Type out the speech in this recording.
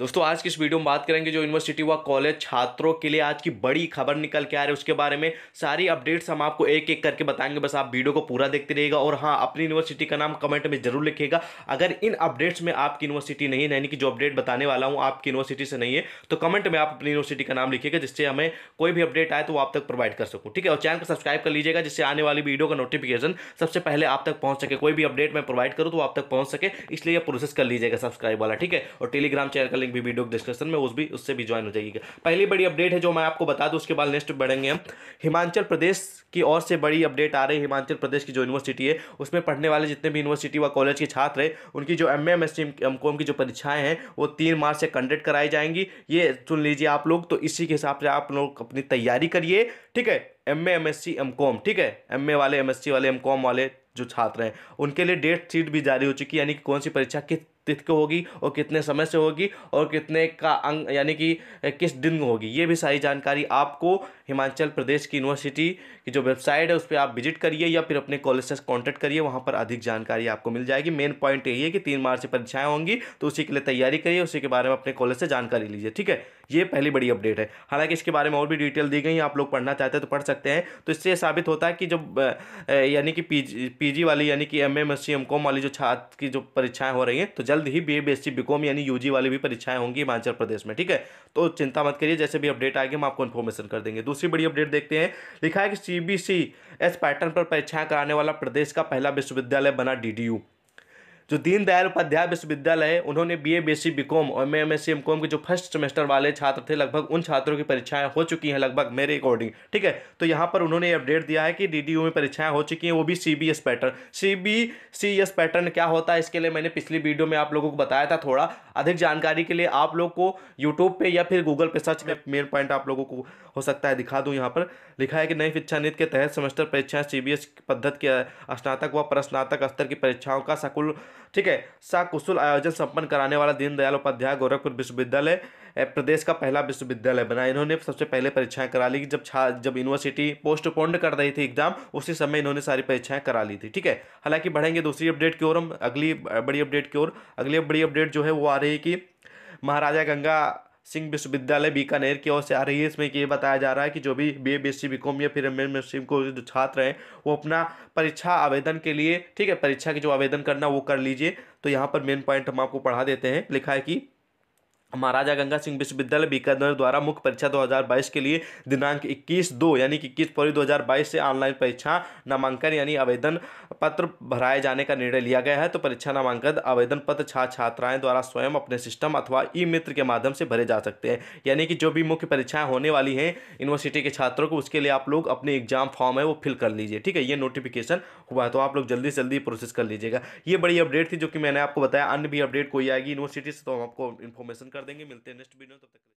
दोस्तों आज की इस वीडियो में बात करेंगे जो यूनिवर्सिटी व कॉलेज छात्रों के लिए आज की बड़ी खबर निकल के आ रही है उसके बारे में सारी अपडेट्स हम आपको एक एक करके बताएंगे बस आप वीडियो को पूरा देखते रहिएगा और हाँ अपनी यूनिवर्सिटी का नाम कमेंट में जरूर लिखिएगा अगर इन अपडेट्स में आपकी यूनिवर्सिटी नहीं है यानी कि जो अपडेट बताने वाला हूँ आपकी यूनिवर्सिटी से नहीं है तो कमेंट में आप अपनी यूनिवर्सिटी का नाम लिखिएगा जिससे हमें कोई भी अपडेट आए तो वो आप तक प्रोवाइड कर सकूँ ठीक है और चैनल को सब्सक्राइब कर लीजिएगा जिससे आने वाली वीडियो का नोटिफिकेशन सबसे पहले आप तक पहुँच सके कोई भी अपडेट मैं प्रोवाइड करूँ तो आप तक पहुँच सके इसलिए प्रोसेस कर लीजिएगा सब्सक्राइब वाला ठीक है और टेलीग्राम चैनल लिंक भी वीडियो डिस्क्रिप्शन में उस भी उससे भी ज्वाइन हो जाइएगा पहली बड़ी अपडेट है जो मैं आपको बता दूँ उसके बाद नेक्स्ट बढ़ेंगे हम हिमाचल प्रदेश की और से बड़ी अपडेट आ रही है हिमाचल प्रदेश की जो यूनिवर्सिटी है उसमें पढ़ने वाले जितने भी यूनिवर्सिटी व कॉलेज के छात्र हैं उनकी जो एम एम एस की जो परीक्षाएँ हैं वो तीन मार्च से कंडक्ट कराई जाएंगी ये सुन लीजिए आप लोग तो इसी के हिसाब से आप लोग अपनी तैयारी करिए ठीक है M A M S C M com ठीक है एम ए वाले एम एस सी वाले एम कॉम वाले जो छात्र हैं उनके लिए डेट शीट भी जारी हो चुकी है यानी कि कौन सी परीक्षा किस तिथि को होगी और कितने समय से होगी और कितने का अंग यानी कि किस दिन होगी ये भी सारी जानकारी आपको हिमाचल प्रदेश की यूनिवर्सिटी की जो वेबसाइट है उस पर आप विजिट करिए या फिर अपने कॉलेज से कॉन्टैक्ट करिए वहाँ पर अधिक जानकारी आपको मिल जाएगी मेन पॉइंट यही है कि तीन मार्च से परीक्षाएँ होंगी तो उसी के लिए तैयारी करिए उसी के बारे में अपने कॉलेज से जानकारी लीजिए ठीक है ये पहली बड़ी अपडेट है हालांकि इसके बारे में और भी डिटेल दी गई आप लोग पढ़ना चाहते हैं तो पढ़ सकते हैं तो इससे साबित होता है कि जब यानी कि पी जी वाली यानी कि M M S C M com वाली जो छात्र की जो परीक्षाएं हो रही हैं तो जल्द ही B A B S C B com यानी यू जी वाली भी परीक्षाएं होंगी हिमाचल प्रदेश में ठीक है तो चिंता मत करिए जैसे भी अपडेट आएगी हम आपको इन्फॉर्मेशन कर देंगे दूसरी बड़ी अपडेट देखते हैं लिखा है कि C B C S pattern पर परीक्षाएं कराने वाला प्रदेश का पहला विश्वविद्यालय बना डी डी यू जो दीनदयाल उपाध्याय विश्वविद्यालय है उन्होंने B A B S C B com और M S C M com के जो फर्स्ट सेमेस्टर वाले छात्र थे लगभग उन छात्रों की परीक्षाएं हो चुकी हैं लगभग मेरे अकॉर्डिंग ठीक है तो यहाँ पर उन्होंने अपडेट दिया है कि डी डी यू में परीक्षाएं हो चुकी हैं वो भी C B S pattern C B C S pattern क्या होता है इसके लिए मैंने पिछली वीडियो में आप लोगों को बताया था थोड़ा अधिक जानकारी के लिए आप लोग को यूट्यूब पर या फिर गूगल पर सर्च में मेन पॉइंट आप लोगों को हो सकता है दिखा दूँ यहाँ पर लिखा है कि नई शिक्षा नीति के तहत सेमेस्टर परीक्षाएँ सी बी एस पद्धति के स्नातक व प्रस्नातक स्तर की परीक्षाओं का सकुल ठीक है साकुशल आयोजन संपन्न कराने वाला दीनदयाल उपाध्याय गोरखपुर विश्वविद्यालय प्रदेश का पहला विश्वविद्यालय बना इन्होंने सबसे पहले परीक्षाएं करा ली जब छा जब यूनिवर्सिटी पोस्टपोन्ड कर रही थी एग्जाम उसी समय इन्होंने सारी परीक्षाएं करा ली थी ठीक है हालांकि बढ़ेंगे दूसरी अपडेट की ओर हम अगली बड़ी अपडेट की ओर अगली बड़ी अपडेट जो है वो आ रही है कि महाराजा गंगा सिंह विश्वविद्यालय बीकानेर की ओर से आ रही है इसमें ये बताया जा रहा है कि जो भी B A B S C B com या फिर एम एम एस को जो छात्र हैं वो अपना परीक्षा आवेदन के लिए ठीक है परीक्षा के जो आवेदन करना वो कर लीजिए तो यहाँ पर मेन पॉइंट हम आपको पढ़ा देते हैं लिखा है कि महाराजा गंगा सिंह विश्वविद्यालय बीकानेर द्वारा मुख्य परीक्षा 2022 के लिए दिनांक 21 दो यानी कि इक्कीस फरवरी 2022 से ऑनलाइन परीक्षा नामांकन यानी आवेदन पत्र भराए जाने का निर्णय लिया गया है तो परीक्षा नामांकन आवेदन पत्र छात्र छात्राएं द्वारा स्वयं अपने सिस्टम अथवा ई मित्र के माध्यम से भरे जा सकते हैं यानी कि जो भी मुख्य परीक्षाएँ होने वाली हैं यूनिवर्सिटी के छात्रों को उसके लिए आप लोग अपने एग्जाम फॉर्म है वो फिल कर लीजिए ठीक है ये नोटिफिकेशन हुआ है तो आप लोग जल्दी से जल्दी प्रोसेस कर लीजिएगा ये बड़ी अपडेट थी जो कि मैंने आपको बताया अन्य भी अपडेट कोई आएगी यूनिवर्सिटी से तो हम आपको इन्फॉर्मेशन कर कर देंगे मिलते हैं नेक्स्ट वीडियो तब तक